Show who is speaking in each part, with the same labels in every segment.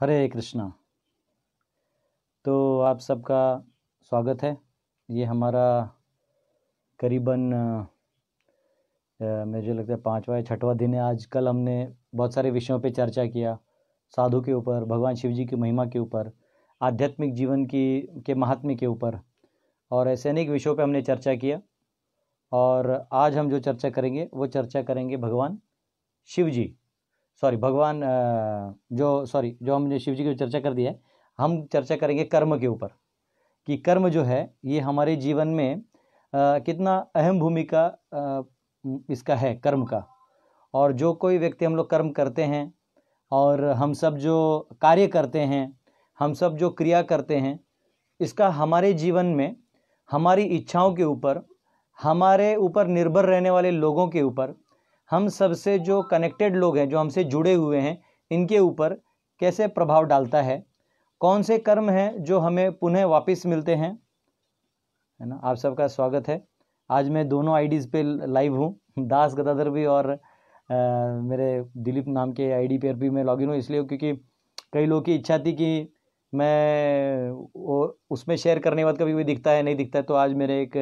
Speaker 1: हरे कृष्णा तो आप सबका स्वागत है ये हमारा करीबन मुझे लगता है पाँचवा या छठवा दिन है आज कल हमने बहुत सारे विषयों पे चर्चा किया साधु के ऊपर भगवान शिव जी की महिमा के ऊपर आध्यात्मिक जीवन की के महात्म्य के ऊपर और ऐसे अनेक विषयों पे हमने चर्चा किया और आज हम जो चर्चा करेंगे वो चर्चा करेंगे भगवान शिव जी सॉरी भगवान जो सॉरी जो हमने शिव जी की चर्चा कर दी है हम चर्चा करेंगे कर्म के ऊपर कि कर्म जो है ये हमारे जीवन में आ, कितना अहम भूमिका इसका है कर्म का और जो कोई व्यक्ति हम लोग कर्म करते हैं और हम सब जो कार्य करते हैं हम सब जो क्रिया करते हैं इसका हमारे जीवन में हमारी इच्छाओं के ऊपर हमारे ऊपर निर्भर रहने वाले लोगों के ऊपर हम सबसे जो कनेक्टेड लोग हैं जो हमसे जुड़े हुए हैं इनके ऊपर कैसे प्रभाव डालता है कौन से कर्म हैं जो हमें पुनः वापस मिलते हैं है ना आप सबका स्वागत है आज मैं दोनों आईडीज़ पे लाइव हूँ दास गदाधर भी और आ, मेरे दिलीप नाम के आईडी पर भी मैं लॉगिन हूँ इसलिए क्योंकि कई लोग की इच्छा थी कि मैं वो उसमें शेयर करने के बाद कभी भी दिखता है नहीं दिखता है तो आज मेरे एक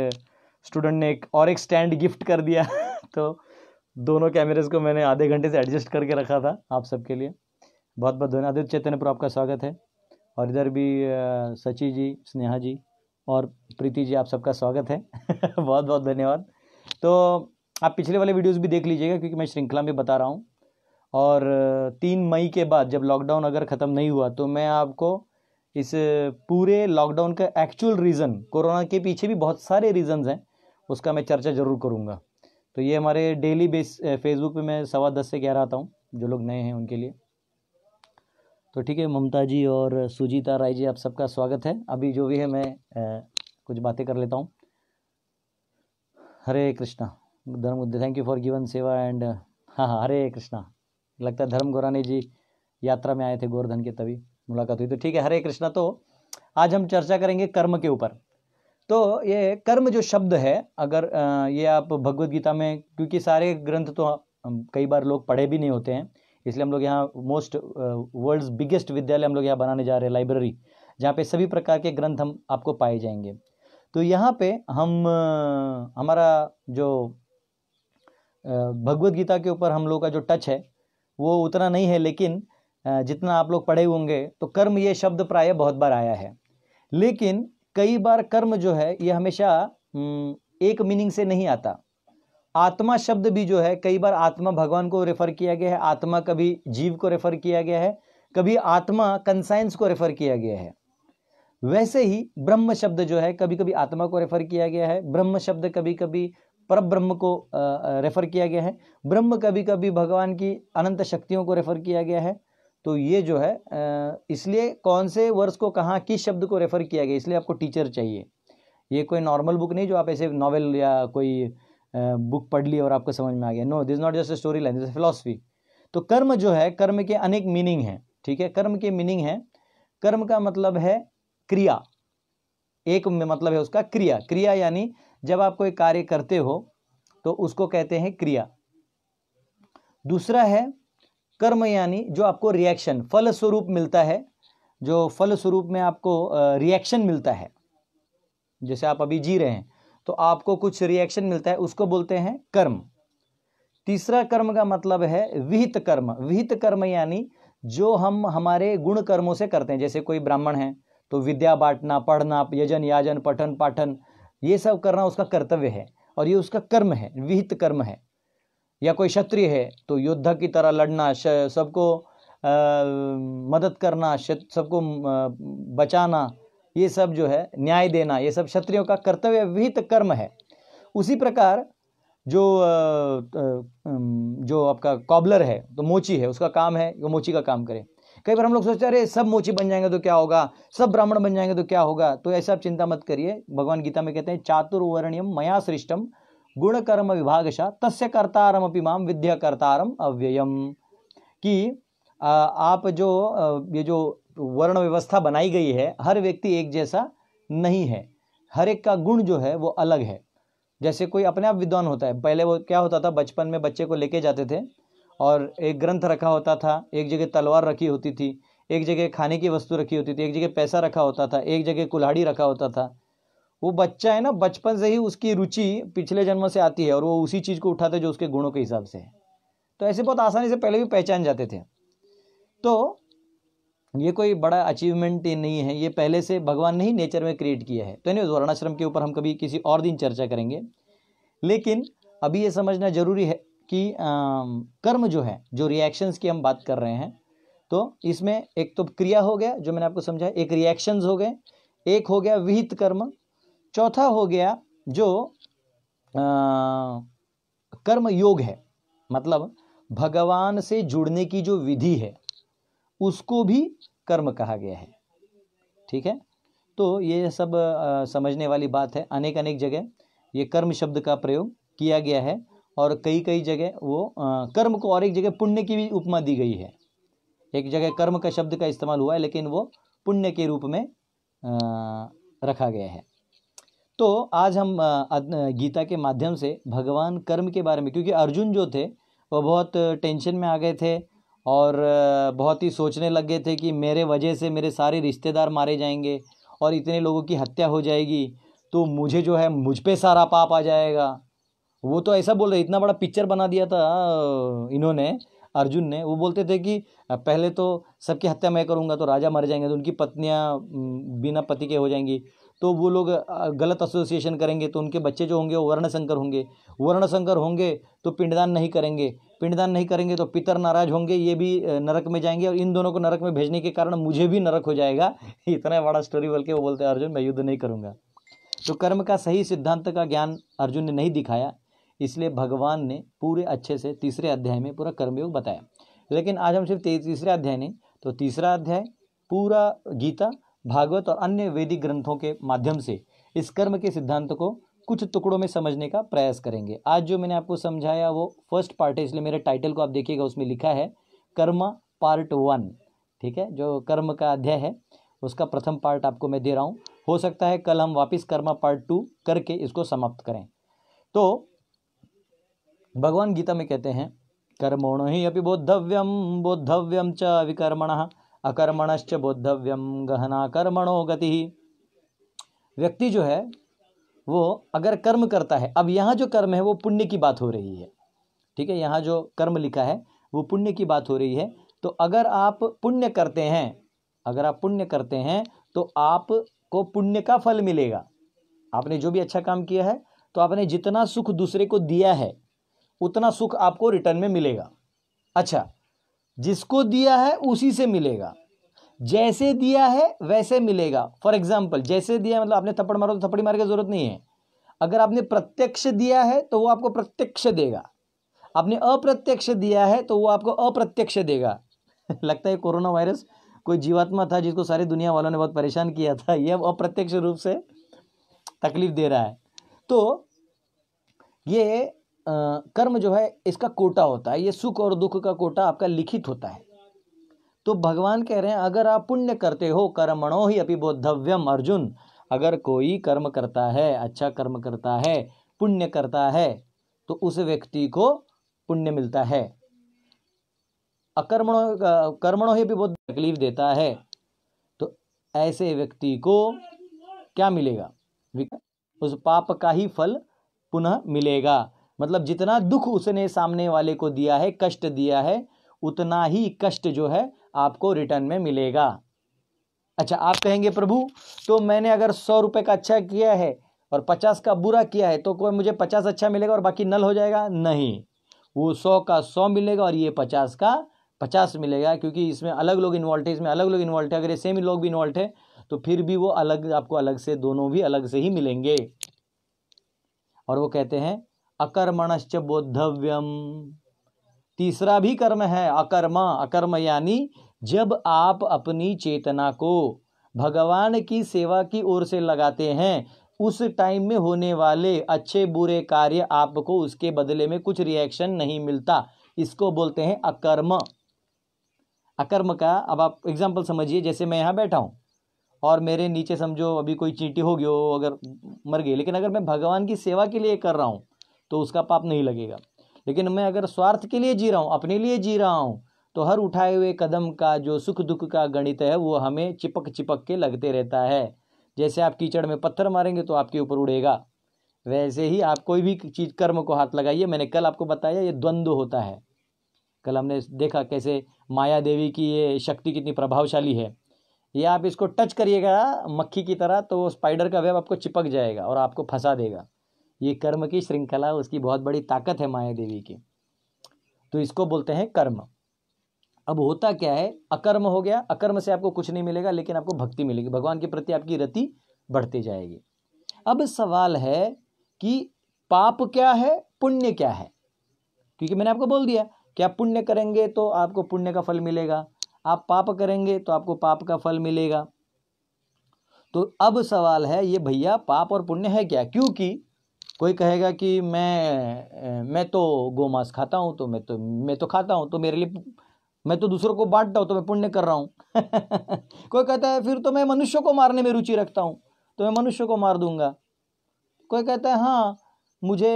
Speaker 1: स्टूडेंट ने एक और एक स्टैंड गिफ्ट कर दिया तो दोनों कैमरेज को मैंने आधे घंटे से एडजस्ट करके रखा था आप सबके लिए बहुत बहुत धन्यवाद आदित्य चैतन्यपुर आपका स्वागत है और इधर भी सची जी स्नेहा जी और प्रीति जी आप सबका स्वागत है बहुत बहुत धन्यवाद तो आप पिछले वाले वीडियोस भी देख लीजिएगा क्योंकि मैं श्रृंखला में बता रहा हूँ और तीन मई के बाद जब लॉकडाउन अगर ख़त्म नहीं हुआ तो मैं आपको इस पूरे लॉकडाउन का एक्चुअल रीज़न कोरोना के पीछे भी बहुत सारे रीज़न्स हैं उसका मैं चर्चा ज़रूर करूँगा तो ये हमारे डेली बेस फेसबुक पे मैं सवा दस से ग्यारह आता हूँ जो लोग नए हैं उनके लिए तो ठीक है ममता जी और सुजीता राय जी आप सबका स्वागत है अभी जो भी है मैं आ, कुछ बातें कर लेता हूँ Hare Krishna Dharma thank you for given seva and हाँ हाँ हरे कृष्णा लगता है धर्म गोरानी जी यात्रा में आए थे गोवर्धन के तभी मुलाकात हुई तो ठीक है हरे कृष्णा तो आज हम चर्चा करेंगे कर्म के ऊपर तो ये कर्म जो शब्द है अगर ये आप भगवत गीता में क्योंकि सारे ग्रंथ तो कई बार लोग पढ़े भी नहीं होते हैं इसलिए हम लोग यहाँ मोस्ट वर्ल्ड्स बिगेस्ट विद्यालय हम लोग यहाँ बनाने जा रहे हैं लाइब्रेरी जहाँ पे सभी प्रकार के ग्रंथ हम आपको पाए जाएंगे तो यहाँ पे हम हमारा जो भगवत गीता के ऊपर हम लोग का जो टच है वो उतना नहीं है लेकिन जितना आप लोग पढ़े होंगे तो कर्म ये शब्द प्राय बहुत बार आया है लेकिन कई बार कर्म जो है ये हमेशा हम्म, एक मीनिंग से नहीं आता आत्मा शब्द भी जो है कई बार आत्मा भगवान को रेफर किया गया है आत्मा कभी जीव को रेफर किया गया है कभी आत्मा कंसाइंस को रेफर किया गया है वैसे ही ब्रह्म शब्द जो है कभी कभी आत्मा को रेफर किया गया है ब्रह्म शब्द कभी कभी पर ब्रह्म को रेफर किया गया है ब्रह्म कभी कभी भगवान की अनंत शक्तियों को रेफर किया गया है तो ये जो है इसलिए कौन से वर्ष को कहाँ किस शब्द को रेफ़र किया गया इसलिए आपको टीचर चाहिए ये कोई नॉर्मल बुक नहीं जो आप ऐसे नॉवल या कोई बुक पढ़ ली और आपको समझ में आ गया no this not just a story line this philosophy तो कर्म जो है कर्म के अनेक मीनिंग हैं ठीक है कर्म के मीनिंग हैं कर्म का मतलब है क्रिया एक मतलब है उसका क्रिया क्रिया यानी जब आप कोई कार्य करते हो तो उसको कहते हैं क्रिया दूसरा है कर्म यानी जो आपको रिएक्शन फल स्वरूप मिलता है जो फल स्वरूप में आपको रिएक्शन मिलता है जैसे आप अभी जी रहे हैं तो आपको कुछ रिएक्शन मिलता है उसको बोलते हैं कर्म तीसरा कर्म का मतलब है विहित कर्म विहित कर्म यानी जो हम हमारे गुण कर्मों से करते हैं जैसे कोई ब्राह्मण है तो विद्या बांटना पढ़ना यजन याजन पठन पाठन ये सब करना उसका कर्तव्य है और ये उसका कर्म है विहित कर्म है या कोई क्षत्रिय है तो योद्धा की तरह लड़ना सबको मदद करना सबको बचाना ये सब जो है न्याय देना ये सब क्षत्रियों का कर्तव्य विहित कर्म है उसी प्रकार जो जो आपका कॉबलर है तो मोची है उसका काम है वो मोची का काम करे कई बार हम लोग सोचते हैं अरे सब मोची बन जाएंगे तो क्या होगा सब ब्राह्मण बन जाएंगे तो क्या होगा तो ऐसा आप चिंता मत करिए भगवान गीता में कहते हैं चातुर्वर्ण्यम मया सृष्टम गुणकर्म विभागश तस्य कर्तारमपि माम विद्या कर्तारम अव्ययम कि आप जो ये जो वर्ण व्यवस्था बनाई गई है हर व्यक्ति एक जैसा नहीं है हर एक का गुण जो है वो अलग है जैसे कोई अपने आप विद्वान होता है पहले वो क्या होता था बचपन में बच्चे को लेके जाते थे और एक ग्रंथ रखा होता था एक जगह तलवार रखी होती थी एक जगह खाने की वस्तु रखी होती थी एक जगह पैसा रखा होता था एक जगह कुल्हाड़ी रखा होता था वो बच्चा है ना बचपन से ही उसकी रुचि पिछले जन्म से आती है और वो उसी चीज़ को उठाते जो उसके गुणों के हिसाब से है तो ऐसे बहुत आसानी से पहले भी पहचान जाते थे तो ये कोई बड़ा अचीवमेंट नहीं है ये पहले से भगवान ने ही नेचर में क्रिएट किया है तो नहीं वर्णाश्रम के ऊपर हम कभी किसी और दिन चर्चा करेंगे लेकिन अभी ये समझना जरूरी है कि आ, कर्म जो है जो रिएक्शंस की हम बात कर रहे हैं तो इसमें एक तो क्रिया हो गया जो मैंने आपको समझा एक रिएक्शंस हो गए एक हो गया विहित कर्म चौथा हो गया जो कर्म योग है मतलब भगवान से जुड़ने की जो विधि है उसको भी कर्म कहा गया है ठीक है तो ये सब आ, समझने वाली बात है अनेक अनेक जगह ये कर्म शब्द का प्रयोग किया गया है और कई कई जगह वो आ, कर्म को और एक जगह पुण्य की भी उपमा दी गई है एक जगह कर्म का शब्द का इस्तेमाल हुआ है लेकिन वो पुण्य के रूप में आ, रखा गया है तो आज हम गीता के माध्यम से भगवान कर्म के बारे में क्योंकि अर्जुन जो थे वह बहुत टेंशन में आ गए थे और बहुत ही सोचने लग गए थे कि मेरे वजह से मेरे सारे रिश्तेदार मारे जाएंगे और इतने लोगों की हत्या हो जाएगी तो मुझे जो है मुझ पे सारा पाप आ जाएगा वो तो ऐसा बोल रहे इतना बड़ा पिक्चर बना दिया था इन्होंने अर्जुन ने वो बोलते थे कि पहले तो सबकी हत्या मैं करूँगा तो राजा मर जाएंगे तो उनकी पत्नियाँ बिना पति के हो जाएंगी तो वो लोग गलत एसोसिएशन करेंगे तो उनके बच्चे जो होंगे वो वर्ण संकर होंगे वर्ण संकर होंगे तो पिंडदान नहीं करेंगे पिंडदान नहीं करेंगे तो पितर नाराज होंगे ये भी नरक में जाएंगे और इन दोनों को नरक में भेजने के कारण मुझे भी नरक हो जाएगा इतना बड़ा स्टोरी बोल के वो बोलते हैं अर्जुन मैं युद्ध नहीं करूँगा तो कर्म का सही सिद्धांत का ज्ञान अर्जुन ने नहीं दिखाया इसलिए भगवान ने पूरे अच्छे से तीसरे अध्याय में पूरा कर्मयोग बताया लेकिन आज हम सिर्फ तीसरे अध्याय नहीं तो तीसरा अध्याय पूरा गीता भागवत और अन्य वैदिक ग्रंथों के माध्यम से इस कर्म के सिद्धांत को कुछ टुकड़ों में समझने का प्रयास करेंगे आज जो मैंने आपको समझाया वो फर्स्ट पार्ट है इसलिए मेरे टाइटल को आप देखिएगा उसमें लिखा है कर्म पार्ट वन ठीक है जो कर्म का अध्याय है उसका प्रथम पार्ट आपको मैं दे रहा हूँ हो सकता है कल हम वापस कर्मा पार्ट टू करके इसको समाप्त करें तो भगवान गीता में कहते हैं कर्मोण ही अभी बोधव्यम बोधव्यम च विकर्मण अकर्मणश्च बोद्धव्यम गहना कर्मणो गति व्यक्ति जो है वो अगर कर्म करता है अब यहाँ जो कर्म है वो पुण्य की बात हो रही है ठीक है यहाँ जो कर्म लिखा है वो पुण्य की बात हो रही है तो अगर आप पुण्य करते हैं अगर आप पुण्य करते हैं तो आपको पुण्य का फल मिलेगा आपने जो भी अच्छा काम किया है तो आपने जितना सुख दूसरे को दिया है उतना सुख आपको रिटर्न में मिलेगा अच्छा जिसको दिया है उसी से मिलेगा जैसे दिया है वैसे मिलेगा फॉर एग्जाम्पल जैसे दिया मतलब आपने थप्पड़ मारो तो थप्पड़ी मार की जरूरत नहीं है अगर आपने प्रत्यक्ष दिया है तो वो आपको प्रत्यक्ष देगा आपने अप्रत्यक्ष दिया है तो वो आपको अप्रत्यक्ष देगा लगता है कोरोना वायरस कोई जीवात्मा था जिसको सारी दुनिया वालों ने बहुत परेशान किया था यह अब अप्रत्यक्ष रूप से तकलीफ दे रहा है तो ये कर्म जो है इसका कोटा होता है ये सुख और दुख का कोटा आपका लिखित होता है तो भगवान कह रहे हैं अगर आप पुण्य करते हो कर्मणो ही अपिबोधव्यम अर्जुन अगर कोई कर्म करता है अच्छा कर्म करता है पुण्य करता है तो उस व्यक्ति को पुण्य मिलता है अकर्मणों कर्मणों ही भी बहुत तकलीफ देता है तो ऐसे व्यक्ति को क्या मिलेगा उस पाप का ही फल पुनः मिलेगा मतलब जितना दुख उसने सामने वाले को दिया है कष्ट दिया है उतना ही कष्ट जो है आपको रिटर्न में मिलेगा अच्छा आप कहेंगे प्रभु तो मैंने अगर सौ रुपये का अच्छा किया है और पचास का बुरा किया है तो कोई मुझे पचास अच्छा मिलेगा और बाकी नल हो जाएगा नहीं वो सौ का सौ मिलेगा और ये पचास का पचास मिलेगा क्योंकि इसमें अलग लोग इन्वॉल्व है इसमें अलग लोग इन्वॉल्व है अगर ये सेम लोग भी इन्वॉल्व है तो फिर भी वो अलग आपको अलग से दोनों भी अलग से ही मिलेंगे और वो कहते हैं अकर्मणश्च बोद्धव्यम तीसरा भी कर्म है अकर्मा अकर्म यानी जब आप अपनी चेतना को भगवान की सेवा की ओर से लगाते हैं उस टाइम में होने वाले अच्छे बुरे कार्य आपको उसके बदले में कुछ रिएक्शन नहीं मिलता इसको बोलते हैं अकर्म अकर्म का अब आप एग्जाम्पल समझिए जैसे मैं यहाँ बैठा हूँ और मेरे नीचे समझो अभी कोई चींटी हो गई हो अगर मर गई लेकिन अगर मैं भगवान की सेवा के लिए कर रहा हूँ तो उसका पाप नहीं लगेगा लेकिन मैं अगर स्वार्थ के लिए जी रहा हूँ अपने लिए जी रहा हूँ तो हर उठाए हुए कदम का जो सुख दुख का गणित है वो हमें चिपक चिपक के लगते रहता है जैसे आप कीचड़ में पत्थर मारेंगे तो आपके ऊपर उड़ेगा वैसे ही आप कोई भी चीज कर्म को हाथ लगाइए मैंने कल आपको बताया ये द्वंद्व होता है कल हमने देखा कैसे माया देवी की ये शक्ति कितनी प्रभावशाली है ये आप इसको टच करिएगा मक्खी की तरह तो स्पाइडर का वेब आपको चिपक जाएगा और आपको फंसा देगा ये कर्म की श्रृंखला उसकी बहुत बड़ी ताकत है माया देवी की तो इसको बोलते हैं कर्म अब होता क्या है अकर्म हो गया अकर्म से आपको कुछ नहीं मिलेगा लेकिन आपको भक्ति मिलेगी भगवान के प्रति आपकी रति बढ़ती जाएगी अब सवाल है कि पाप क्या है पुण्य क्या है क्योंकि मैंने आपको बोल दिया कि आप पुण्य करेंगे तो आपको पुण्य का फल मिलेगा आप पाप करेंगे तो आपको पाप का फल मिलेगा तो अब सवाल है ये भैया पाप और पुण्य है क्या क्योंकि कोई कहेगा कि मैं मैं तो गोमांस खाता हूँ तो मैं तो मैं तो खाता हूँ तो मेरे लिए मैं तो दूसरों को बांटता हूँ तो मैं पुण्य कर रहा हूँ कोई कहता है फिर तो मैं मनुष्य को मारने में रुचि रखता हूँ तो मैं मनुष्य को मार दूंगा कोई कहता है हाँ मुझे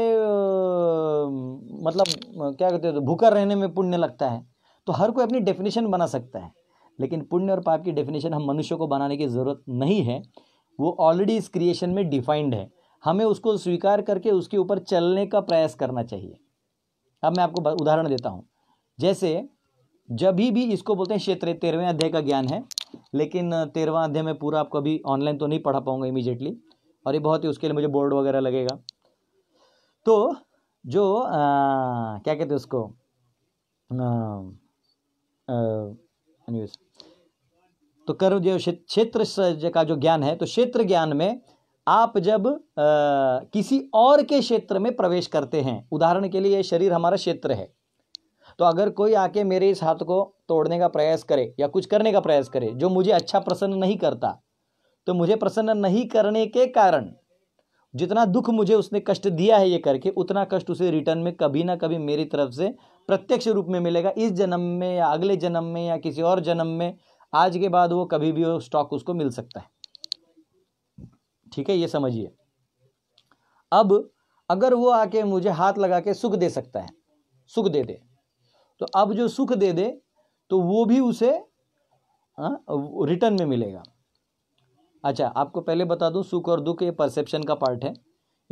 Speaker 1: मतलब क्या कहते हैं तो भूखा रहने में पुण्य लगता है तो हर कोई अपनी डेफिनेशन बना सकता है लेकिन पुण्य और पाप की डेफिनेशन हम मनुष्य को बनाने की ज़रूरत नहीं है वो ऑलरेडी इस क्रिएशन में डिफाइंड है हमें उसको स्वीकार करके उसके ऊपर चलने का प्रयास करना चाहिए अब मैं आपको उदाहरण देता हूँ जैसे जब भी इसको बोलते हैं क्षेत्र तेरहवें अध्याय का ज्ञान है लेकिन तेरहवा अध्याय में पूरा आपको अभी ऑनलाइन तो नहीं पढ़ा पाऊंगा इमीजिएटली और ये बहुत ही उसके लिए मुझे बोर्ड वगैरह लगेगा तो जो आ, क्या कहते हैं उसको आ, तो कर जो क्षेत्र का जो ज्ञान है तो क्षेत्र ज्ञान में आप जब आ, किसी और के क्षेत्र में प्रवेश करते हैं उदाहरण के लिए शरीर हमारा क्षेत्र है तो अगर कोई आके मेरे इस हाथ को तोड़ने का प्रयास करे या कुछ करने का प्रयास करे जो मुझे अच्छा प्रसन्न नहीं करता तो मुझे प्रसन्न नहीं करने के कारण जितना दुख मुझे उसने कष्ट दिया है ये करके उतना कष्ट उसे रिटर्न में कभी ना कभी मेरी तरफ से प्रत्यक्ष रूप में मिलेगा इस जन्म में या अगले जन्म में या किसी और जन्म में आज के बाद वो कभी भी वो स्टॉक उसको मिल सकता है ठीक है ये समझिए अब अगर वो आके मुझे हाथ लगा के सुख दे सकता है सुख दे दे तो अब जो सुख दे दे तो वो भी उसे रिटर्न हाँ, में मिलेगा अच्छा आपको पहले बता दूं सुख और दुख ये परसेप्शन का पार्ट है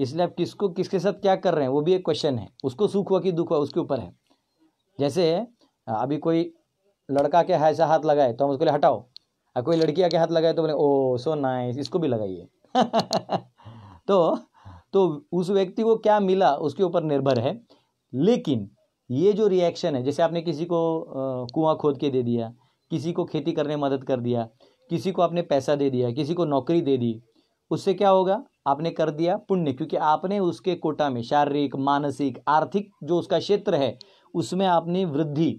Speaker 1: इसलिए आप किसको किसके साथ क्या कर रहे हैं वो भी एक क्वेश्चन है उसको सुख हुआ कि दुख हुआ उसके ऊपर है जैसे अभी कोई लड़का के ऐसा हाथ लगाए तो हम उसके लिए हटाओ और कोई लड़की आके हाथ लगाए तो बोले ओ सो नाइस इसको भी लगाइए तो तो उस व्यक्ति को क्या मिला उसके ऊपर निर्भर है लेकिन ये जो रिएक्शन है जैसे आपने किसी को कुआं खोद के दे दिया किसी को खेती करने में मदद कर दिया किसी को आपने पैसा दे दिया किसी को नौकरी दे दी उससे क्या होगा आपने कर दिया पुण्य क्योंकि आपने उसके कोटा में शारीरिक मानसिक आर्थिक जो उसका क्षेत्र है उसमें आपने वृद्धि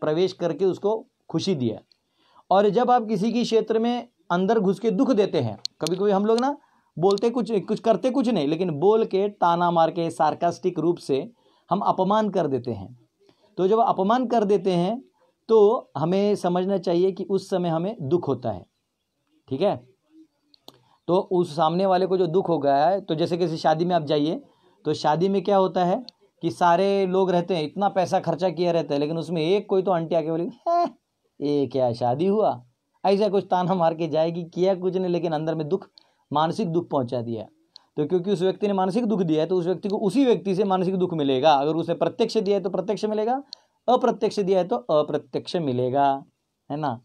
Speaker 1: प्रवेश करके उसको खुशी दिया और जब आप किसी की क्षेत्र में अंदर घुस के दुख देते हैं कभी कभी हम लोग ना बोलते कुछ कुछ करते कुछ नहीं लेकिन बोल के ताना मार के सार्कास्टिक रूप से हम अपमान कर देते हैं तो जब अपमान कर देते हैं तो हमें समझना चाहिए कि उस समय हमें दुख होता है ठीक है तो उस सामने वाले को जो दुख हो गया है तो जैसे किसी शादी में आप जाइए तो शादी में क्या होता है कि सारे लोग रहते हैं इतना पैसा खर्चा किया रहता है लेकिन उसमें एक कोई तो आंटी आके है हाँ, ये क्या शादी हुआ ऐसा कुछ ताना मार के जाएगी किया कुछ नहीं लेकिन अंदर में दुख मानसिक दुख पहुंचा दिया तो क्योंकि उस व्यक्ति ने मानसिक दुख दिया है तो उस व्यक्ति को उसी व्यक्ति से मानसिक दुख मिलेगा अगर उसने प्रत्यक्ष दिया है तो प्रत्यक्ष मिलेगा अप्रत्यक्ष दिया है तो अप्रत्यक्ष मिलेगा है ना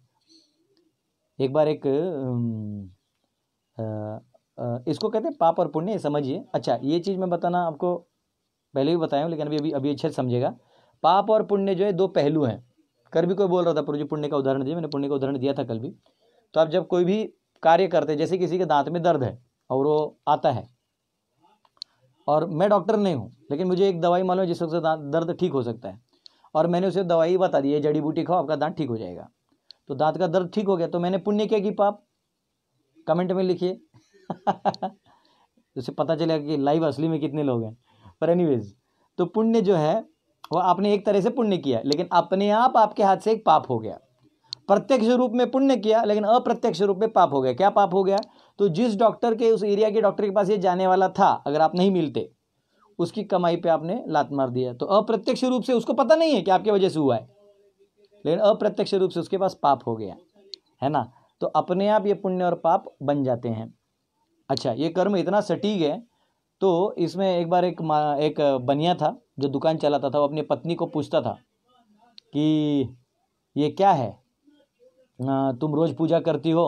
Speaker 1: एक बार एक इसको कहते हैं पाप और पुण्य समझिए अच्छा ये चीज़ मैं बताना आपको पहले भी बताया हूँ लेकिन अभी अभी अभी अच्छे से समझेगा पाप और पुण्य जो है दो पहलू हैं कर भी कोई बोल रहा था प्रभु पुण्य का उदाहरण दिया मैंने पुण्य का उदाहरण दिया था कल भी तो आप जब कोई भी कार्य करते जैसे किसी के दांत में दर्द है और वो आता है और मैं डॉक्टर नहीं हूँ लेकिन मुझे एक दवाई मालूम है जिससे दर्द ठीक हो सकता है और मैंने उसे दवाई बता दी है जड़ी बूटी खाओ आपका दांत ठीक हो जाएगा तो दांत का दर्द ठीक हो गया तो मैंने पुण्य किया कि पाप कमेंट में लिखिए उसे पता चलेगा कि लाइव असली में कितने लोग हैं पर एनीवेज तो पुण्य जो है वो आपने एक तरह से पुण्य किया लेकिन अपने आप आपके हाथ से एक पाप हो गया प्रत्यक्ष रूप में पुण्य किया लेकिन अप्रत्यक्ष रूप में पाप हो गया क्या पाप हो गया तो जिस डॉक्टर के उस एरिया के डॉक्टर के पास ये जाने वाला था अगर आप नहीं मिलते उसकी कमाई पे आपने लात मार दिया तो अप्रत्यक्ष रूप से उसको पता नहीं है कि आपकी वजह से हुआ है लेकिन अप्रत्यक्ष रूप से उसके पास पाप हो गया है ना तो अपने आप ये पुण्य और पाप बन जाते हैं अच्छा ये कर्म इतना सटीक है तो इसमें एक बार एक एक बनिया था जो दुकान चलाता था वो अपनी पत्नी को पूछता था कि ये क्या है तुम रोज़ पूजा करती हो